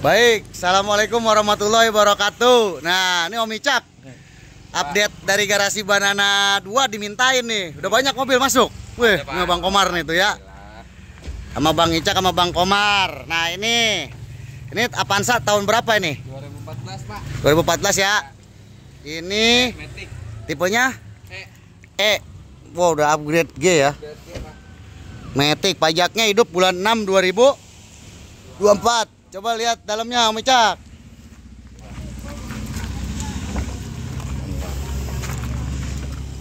Baik, Assalamualaikum warahmatullahi wabarakatuh Nah, ini Om Icak Update dari garasi Banana 2 dimintain nih Udah banyak mobil masuk Wih, ini Bang Komar nih tuh ya Sama Bang Icak sama Bang Komar Nah ini Ini Avanza tahun berapa ini? 2014 Pak 2014 ya iya. Ini Tipenya? E E Wow, udah upgrade G ya Metik. Matic, pajaknya hidup bulan 6 2024 Coba lihat dalamnya Om Icak.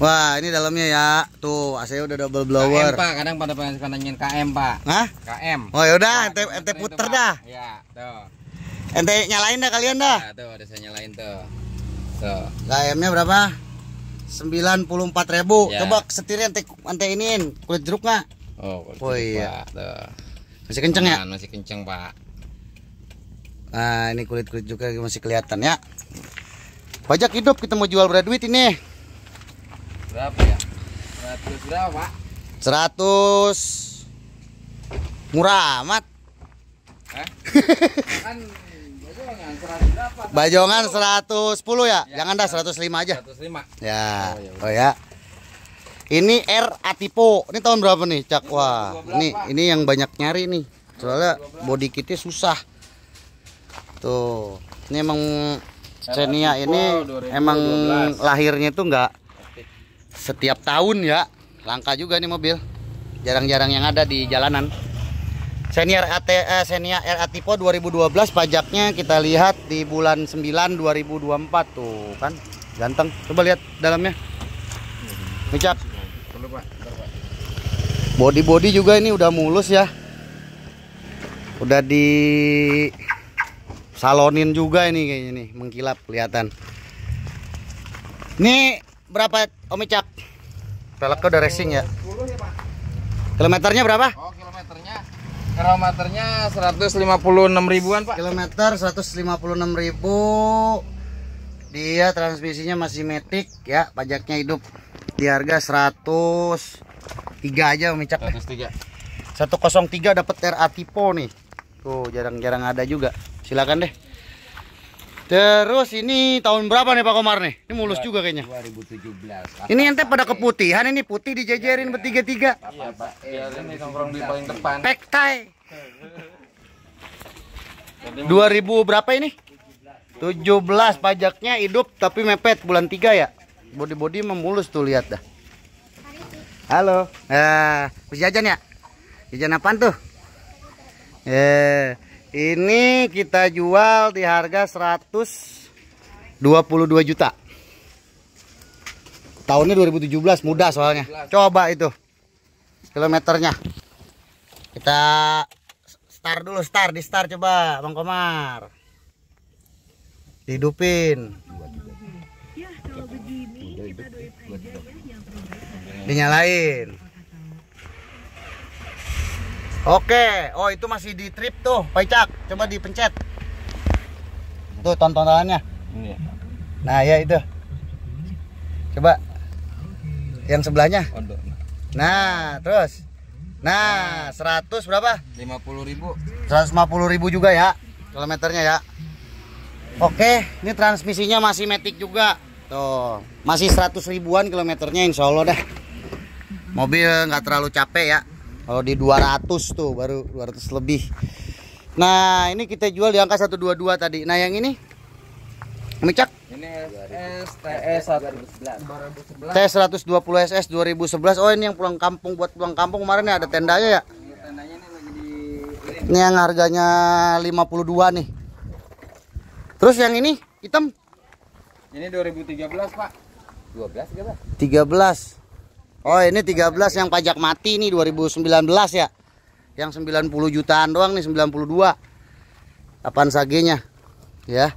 Wah, ini dalamnya ya. Tuh, AC udah double blower. KM, Pak. Kadang pada pengen nanyain KM, Pak. Hah? KM. Oh, ya udah, ente ente puter itu, dah. Iya, tuh. Ente nyalain dah kalian dah. Ya, tuh, udah saya nyalain tuh. Tuh. KM-nya berapa? 94.000. Ya. Coba setir ente ente iniin kulit jeruk nggak? Oh, kulit oh iya. Pak. Tuh. Masih kenceng Cuman, ya? Masih kenceng, Pak. Nah ini kulit-kulit juga masih kelihatan ya Pajak hidup kita mau jual berapa duit ini Berapa ya Seratus berapa pak 100 Murah amat eh? kan Bajongan 110 ya? ya Jangan dah 105 ya. aja. 105. Ya. Oh ya. Oh, ya. Ini R Atipo. Ini tahun berapa nih, cakwa? Ini ini ini yang banyak nyari nih. Soalnya body kitnya susah. Tuh. Gitu. Ini emang Xenia ini emang lahirnya tuh enggak setiap tahun ya. Langka juga nih mobil. Jarang-jarang yang ada di jalanan. Xenia AT eh, Xenia RA Tipo 2012 pajaknya kita lihat di bulan 9 2024 tuh kan. Ganteng. Coba lihat dalamnya. micap Body-body juga ini udah mulus ya. Udah di salonin juga ini kayaknya nih mengkilap kelihatan ini berapa Om Icak? peleknya udah racing ya? 10 kilometernya berapa? oh kilometernya kilometernya 156 ribuan Pak kilometer 156 ribu dia transmisinya masih metik ya pajaknya hidup di harga 103 aja Om Icak 103 103 dapat RA Tipo nih tuh jarang-jarang ada juga silakan deh Terus ini tahun berapa nih Pak Komar nih? Ini mulus 2017. juga kayaknya. 2017. Ini ente pada keputihan ini putih dijejerin ya, bertiga-tiga. Iya. iya, Pak. Iya, ini nongkrong di paling depan. Pektai. 2000 berapa ini? 17 pajaknya hidup tapi mepet bulan 3 ya. Body-body memulus tuh lihat dah. Halo. eh uh, jajan ya? Jajan apaan tuh? Eh, ini kita jual di harga 122 juta. Tahunnya 2017 muda soalnya. Coba itu kilometernya. Kita start dulu start di start coba Bang Komar. Dihidupin. Ya, ya, Dinyalain. Oke, oh itu masih di trip tuh, Pak Icak. Coba iya. dipencet. Tuh tontonannya. Iya. Nah, ya itu. Coba yang sebelahnya. Nah, terus. Nah, 100 nah. berapa? 50 ribu 150 ribu juga ya kilometernya ya. Oke, ini transmisinya masih metik juga. Tuh, masih 100 ribuan kilometernya insya Allah deh. Mobil nggak terlalu capek ya. Kalau di 200 tuh baru 200 lebih. Nah, ini kita jual di angka 122 tadi. Nah, yang ini Micak? Ini STS 2011. 111. 120 SS 2011. Oh, ini yang pulang kampung buat pulang kampung kemarin ya ada tendanya ya? Iya, ini Ini yang harganya 52 nih. Terus yang ini hitam? Ini 2013, Pak. 12 13. 13. Oh ini 13 yang pajak mati nih 2019 ya Yang 90 jutaan doang nih 92 Apaan saginya Ya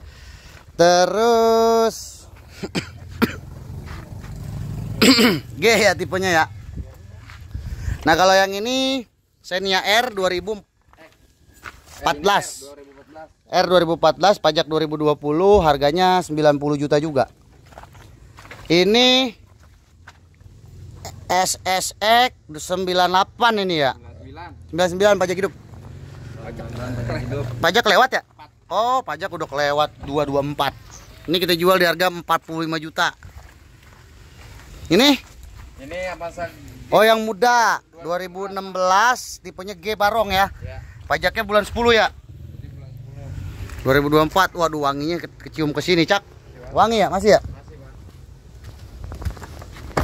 Terus G ya tipenya ya Nah kalau yang ini Xenia R 2014 R 2014 pajak 2020 harganya 90 juta juga Ini SSX 98 ini ya 99 pajak hidup pajak lewat ya Oh pajak udah kelewat 224 ini kita jual di harga 45 juta ini ini apa Oh yang muda 2016 tipenya G Barong ya, ya. pajaknya bulan 10 ya 2024 waduh wanginya kecium ke sini cak iya. wangi ya masih ya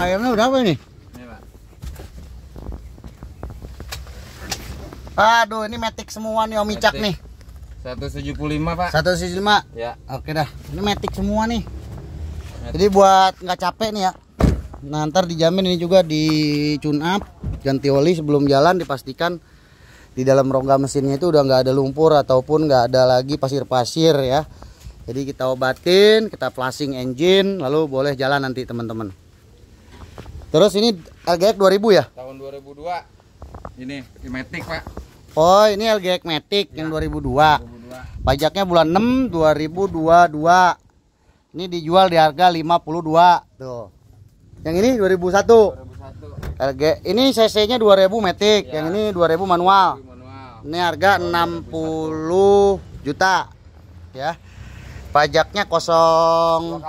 ayamnya udah apa ini Aduh, ini metik semua nih Om Icak nih. 175, Pak. 175. Ya. Oke dah. Ini metik semua nih. Metik. Jadi buat nggak capek nih ya. Nah, dijamin ini juga di tune up, ganti oli sebelum jalan dipastikan di dalam rongga mesinnya itu udah nggak ada lumpur ataupun nggak ada lagi pasir-pasir ya. Jadi kita obatin, kita flashing engine, lalu boleh jalan nanti teman-teman. Terus ini LGX 2000 ya? Tahun 2002. Ini Imatic, Pak. Oh, ini LGX Matic ya. yang 2002. 2002. Pajaknya bulan 6 2022. Ini dijual di harga 52. Tuh. Yang ini 2001. 2001. LG ini CC-nya 2000 Matic, ya. yang ini 2000 manual. manual. Ini harga 60 juta. Ya. Pajaknya kosong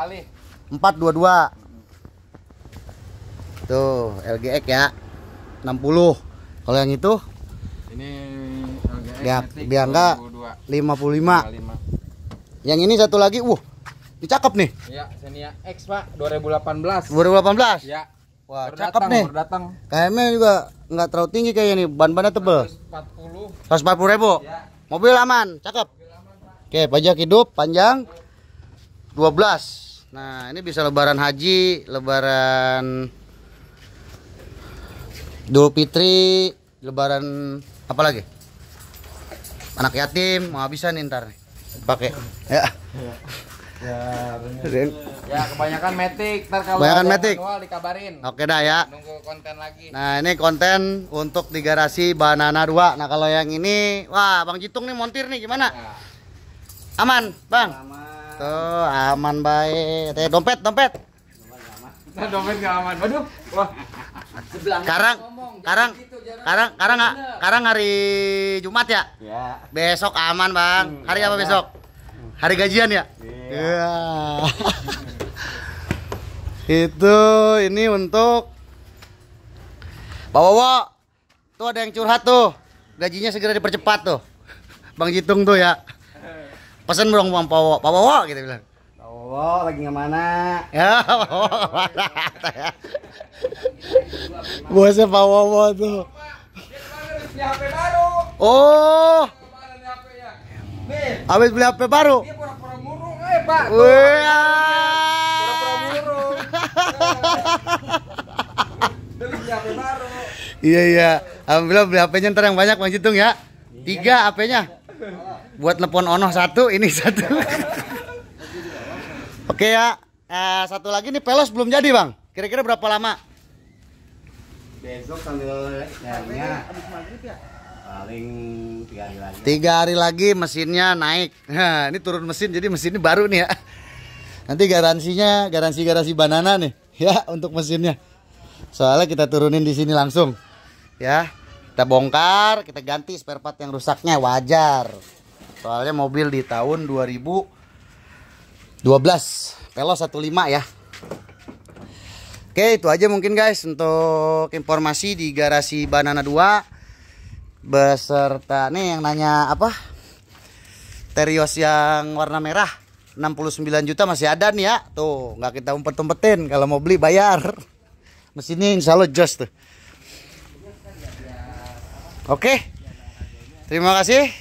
empat dua dua Tuh, LGX ya. 60. Kalau yang itu ini LGX biar enggak 55. 55. Yang ini satu lagi, uh. Ini cakep nih. Iya, Xenia X, Pak, 2018. 2018? Iya. Wah, berdatang, cakep nih. Berdatang. Kayaknya juga enggak terlalu tinggi kayaknya nih, ban-bannya tebel. 140. 140 ribu. Mobil aman, cakep. Mobil aman, Pak. Oke, pajak hidup panjang 12. Nah, ini bisa lebaran haji, lebaran dulu Fitri, lebaran apalagi anak yatim mau habisan nih ntar pakai ya Ya, ya kebanyakan metik ntar kalau kebanyakan metik dikabarin oke dah ya nunggu konten lagi nah ini konten untuk di garasi banana 2 nah kalau yang ini wah bang Jitung nih montir nih gimana ya. aman bang aman. tuh aman baik dompet eh, dompet dompet dompet gak aman waduh wah karang, karang, gitu, karang, gitu. karang, karang, hari Jumat ya? Ya. Besok aman bang. Hmm, hari apa ya, besok? Ya. Hari gajian ya? Iya. Ya. Itu ini untuk bawa Wowo. Tuh ada yang curhat tuh. Gajinya segera dipercepat tuh. Bang Jitung tuh ya. Pesen dong Bang bawa Wowo. Pak Wowo gitu bilang. Pak Wowo lagi nggak mana? Ya, Pak Wowo mana? Bosnya Pak Wawo tuh. Oh. Habis beli HP eh, ya. baru. Iya iya. Alhamdulillah beli HP-nya ntar yang banyak Bang Jitung ya. Tiga HP-nya. Buat telepon Ono satu, ini satu. Oke ya. Eh, satu lagi nih pelos belum jadi, Bang. Kira-kira berapa lama? besok sambil nyarinya paling tiga hari lagi tiga hari lagi mesinnya naik nah, ini turun mesin jadi mesinnya baru nih ya nanti garansinya garansi garansi banana nih ya untuk mesinnya soalnya kita turunin di sini langsung ya kita bongkar kita ganti spare part yang rusaknya wajar soalnya mobil di tahun 2012 pelo 15 ya Oke itu aja mungkin guys untuk informasi di garasi Banana 2 Beserta nih yang nanya apa Terios yang warna merah 69 juta masih ada nih ya Tuh nggak kita umpet-umpetin Kalau mau beli bayar Mesinnya insya Allah just tuh Oke Terima kasih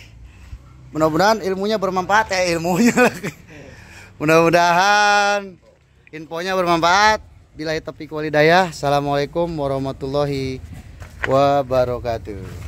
Mudah-mudahan ilmunya bermanfaat ya ilmunya Mudah-mudahan infonya bermanfaat Bila tepi walidayah. Assalamualaikum warahmatullahi wabarakatuh.